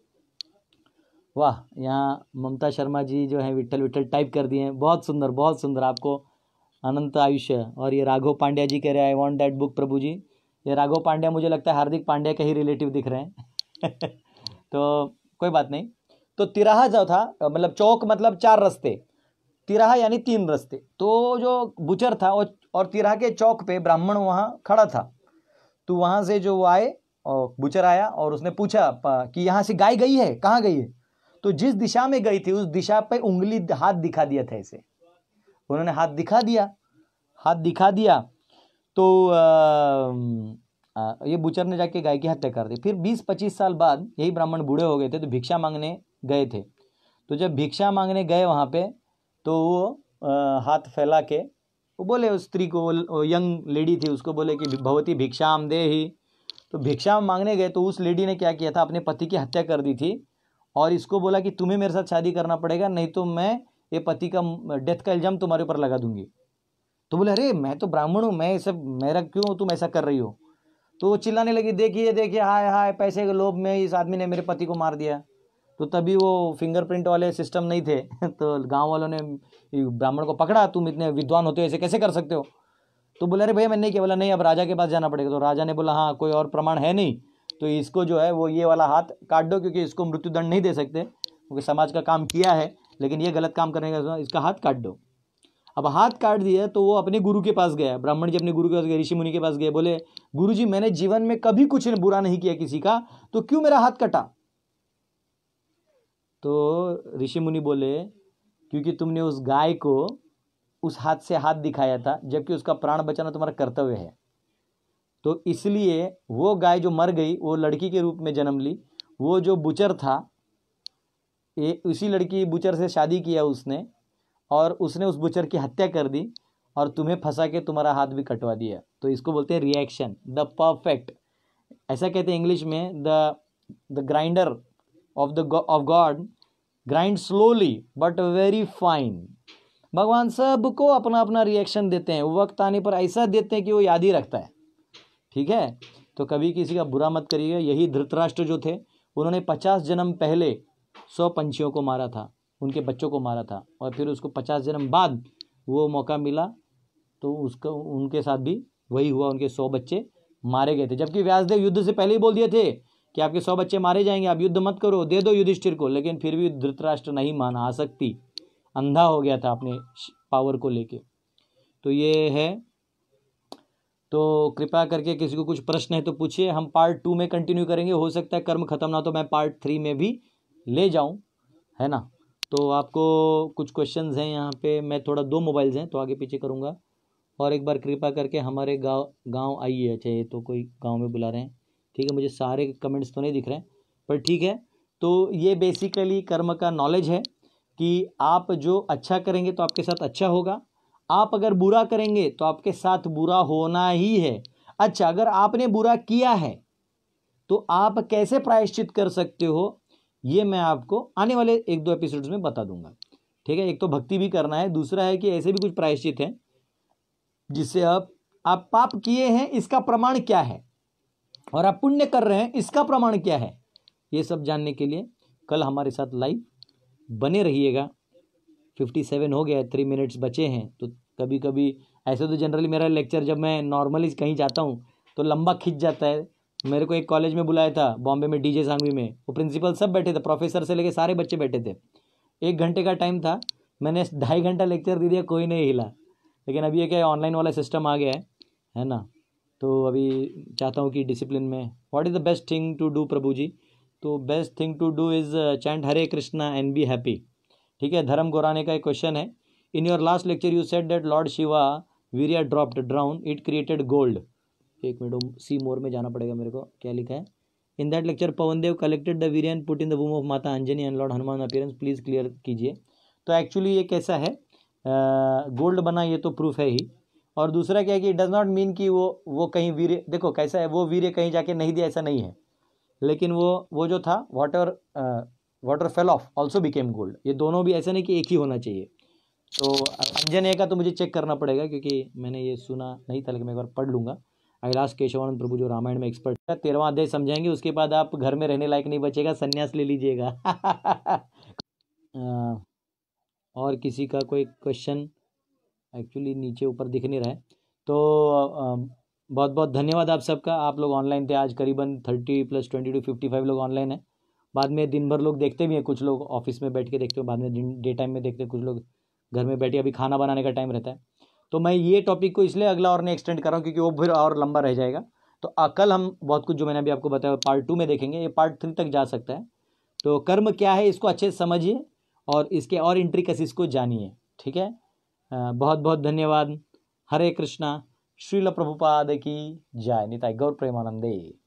Speaker 1: वाह यहाँ ममता शर्मा जी जो है विट्ठल विट्ठल टाइप कर दिए हैं बहुत सुंदर बहुत सुंदर आपको अनंत आयुष्य और ये राघव पांड्या जी कह रहे हैं I want that book Prabhu ji ये राघव पांड्या मुझे लगता है हार्दिक पांड्या के ही रिलेटिव दिख रहे हैं तो कोई बात नहीं तो तिराहा जो था मतलब चौक मतलब चार रस्ते तिराहा यानी तीन रस्ते तो जो बुचर था और तिराहा के चौक पे ब्राह्मण वहाँ खड़ा था तो वहाँ से जो वो आए और बुचर आया और उसने पूछा कि यहाँ से गाय गई है कहाँ गई है तो जिस दिशा में गई थी उस दिशा पे उंगली हाथ दिखा दिया था इसे उन्होंने हाथ दिखा दिया हाथ दिखा दिया तो आ, आ, ये बुचर ने जाके गाय की हत्या कर दी फिर 20-25 साल बाद यही ब्राह्मण बूढ़े हो गए थे तो भिक्षा मांगने गए थे तो जब भिक्षा मांगने गए वहाँ पे तो वो आ, हाथ फैला के वो बोले उस स्त्री को वो यंग लेडी थी उसको बोले कि भगवती भिक्षा हम दे ही तो भिक्षा मांगने गए तो उस लेडी ने क्या किया था अपने पति की हत्या कर दी थी और इसको बोला कि तुम्हें मेरे साथ शादी करना पड़ेगा नहीं तो मैं ये पति का डेथ का इल्ज़ाम तुम्हारे ऊपर लगा दूंगी तो बोले अरे मैं तो ब्राह्मण हूँ मैं ये सब मेरा क्यों तुम ऐसा कर रही हो तो वो चिल्लाने लगी देखिए देखिए हाय हाय पैसे के लोभ में इस आदमी ने मेरे पति को मार दिया तो तभी वो फिंगरप्रिंट वाले सिस्टम नहीं थे तो गांव वालों ने ब्राह्मण को पकड़ा तुम इतने विद्वान होते हो ऐसे कैसे कर सकते हो तो बोला अरे भैया मैंने नहीं क्या बोला नहीं अब राजा के पास जाना पड़ेगा तो राजा ने बोला हाँ कोई और प्रमाण है नहीं तो इसको जो है वो ये वाला हाथ काट दो क्योंकि इसको मृत्युदंड नहीं दे सकते क्योंकि समाज का काम किया है लेकिन ये गलत काम करने का इसका हाथ काट दो अब हाथ काट दिया तो वो अपने गुरु के पास गया ब्राह्मण जी अपने गुरु के पास गए ऋषि मुनि के पास गए बोले गुरु जी मैंने जीवन में कभी कुछ बुरा नहीं किया किसी का तो क्यों मेरा हाथ कटा तो ऋषि मुनि बोले क्योंकि तुमने उस गाय को उस हाथ से हाथ दिखाया था जबकि उसका प्राण बचाना तुम्हारा कर्तव्य है तो इसलिए वो गाय जो मर गई वो लड़की के रूप में जन्म ली वो जो बुचर था ये उसी लड़की बुचर से शादी किया उसने और उसने उस बुचर की हत्या कर दी और तुम्हें फंसा के तुम्हारा हाथ भी कटवा दिया तो इसको बोलते हैं रिएक्शन द परफेक्ट ऐसा कहते हैं इंग्लिश में the the grinder of the of God grind slowly but very fine भगवान सबको अपना अपना रिएक्शन देते हैं वक्त आने पर ऐसा देते हैं कि वो याद ही रखता है ठीक है तो कभी किसी का बुरा मत करिएगा यही धृतराष्ट्र जो थे उन्होंने पचास जन्म पहले सौ पंछियों को मारा था उनके बच्चों को मारा था और फिर उसको पचास जन्म बाद वो मौका मिला तो उसका उनके साथ भी वही हुआ उनके सौ बच्चे मारे गए थे जबकि व्यासदेव युद्ध से पहले ही बोल दिए थे कि आपके सौ बच्चे मारे जाएंगे आप युद्ध मत करो दे दो युधिष्ठिर को लेकिन फिर भी धृतराष्ट्र नहीं माना आसक्ति अंधा हो गया था अपने पावर को लेके तो ये है तो कृपया करके किसी को कुछ प्रश्न है तो पूछिए हम पार्ट टू में कंटिन्यू करेंगे हो सकता है कर्म खत्म ना तो मैं पार्ट थ्री में भी ले जाऊँ है ना तो आपको कुछ क्वेश्चन हैं यहाँ पे मैं थोड़ा दो मोबाइल्स हैं तो आगे पीछे करूँगा और एक बार कृपा करके हमारे गांव गांव आइए अच्छा ये तो कोई गाँव में बुला रहे हैं ठीक है मुझे सारे कमेंट्स तो नहीं दिख रहे हैं पर ठीक है तो ये बेसिकली कर्म का नॉलेज है कि आप जो अच्छा करेंगे तो आपके साथ अच्छा होगा आप अगर बुरा करेंगे तो आपके साथ बुरा होना ही है अच्छा अगर आपने बुरा किया है तो आप कैसे प्रायश्चित कर सकते हो ये मैं आपको आने वाले एक दो एपिसोड्स में बता दूंगा ठीक है एक तो भक्ति भी करना है दूसरा है कि ऐसे भी कुछ प्रायश्चित हैं जिससे आप आप पाप किए हैं इसका प्रमाण क्या है और आप पुण्य कर रहे हैं इसका प्रमाण क्या है ये सब जानने के लिए कल हमारे साथ लाइव बने रहिएगा फिफ्टी सेवन हो गया है थ्री मिनट्स बचे हैं तो कभी कभी ऐसे तो जनरली मेरा लेक्चर जब मैं नॉर्मली कहीं जाता हूँ तो लंबा खिंच जाता है मेरे को एक कॉलेज में बुलाया था बॉम्बे में डीजे सांगवी में वो प्रिंसिपल सब बैठे थे प्रोफेसर से लेके सारे बच्चे बैठे थे एक घंटे का टाइम था मैंने ढाई घंटा लेक्चर दे दिया कोई नहीं हिला लेकिन अभी ये क्या ऑनलाइन वाला सिस्टम आ गया है है ना तो अभी चाहता हूँ कि डिसिप्लिन में what is the best thing to do Prabhu ji तो best thing to do is chant Hare Krishna and be happy ठीक है धर्म गोराने का एक क्वेश्चन है in your last lecture you set that Lord Shiva virya dropped drown it created gold एक मिनट see more में जाना पड़ेगा मेरे को क्या लिखा है in that lecture Pavandev collected the virion put in the वूम of Mata Anjani and Lord Hanuman appearance please clear कीजिए तो एक्चुअली ये कैसा है गोल्ड बना ये तो प्रूफ है ही और दूसरा क्या है कि इट डज़ नॉट मीन कि वो वो कहीं वीर देखो कैसा है वो वीर कहीं जाके नहीं दिया ऐसा नहीं है लेकिन वो वो जो था whatever water fell of also became gold ये दोनों भी ऐसा नहीं कि एक ही होना चाहिए तो अंजन ए का तो मुझे चेक करना पड़ेगा क्योंकि मैंने ये सुना नहीं था लेकिन मैं एक बार पढ़ लूँगा अविलास केशवानंद प्रभु जो रामायण में एक्सपर्ट है तेरहवा अध्याय समझाएंगे उसके बाद आप घर में रहने लायक नहीं बचेगा संन्यास ले लीजिएगा और किसी का कोई क्वेश्चन एक्चुअली नीचे ऊपर दिख नहीं रहा है तो बहुत बहुत धन्यवाद आप सबका आप लोग ऑनलाइन थे आज करीबन thirty plus twenty two fifty five लोग ऑनलाइन है बाद में दिन भर लोग देखते भी हैं कुछ लोग ऑफिस में बैठ के देखते हो बाद में डे टाइम में देखते हैं कुछ लोग घर में बैठे अभी खाना बनाने का टाइम रहता है तो मैं ये टॉपिक को इसलिए अगला और नहीं एक्सटेंड कर रहा हूँ क्योंकि वो फिर और लंबा रह जाएगा तो अकल हम बहुत कुछ जो मैंने अभी आपको बताया पार्ट टू में देखेंगे ये पार्ट थ्री तक जा सकता है तो कर्म क्या है इसको अच्छे से समझिए और इसके और इंट्रिकसीज को जानिए ठीक है बहुत बहुत धन्यवाद हरे कृष्णा श्रील प्रभुपाद की जय निताय गौर प्रेमानंदे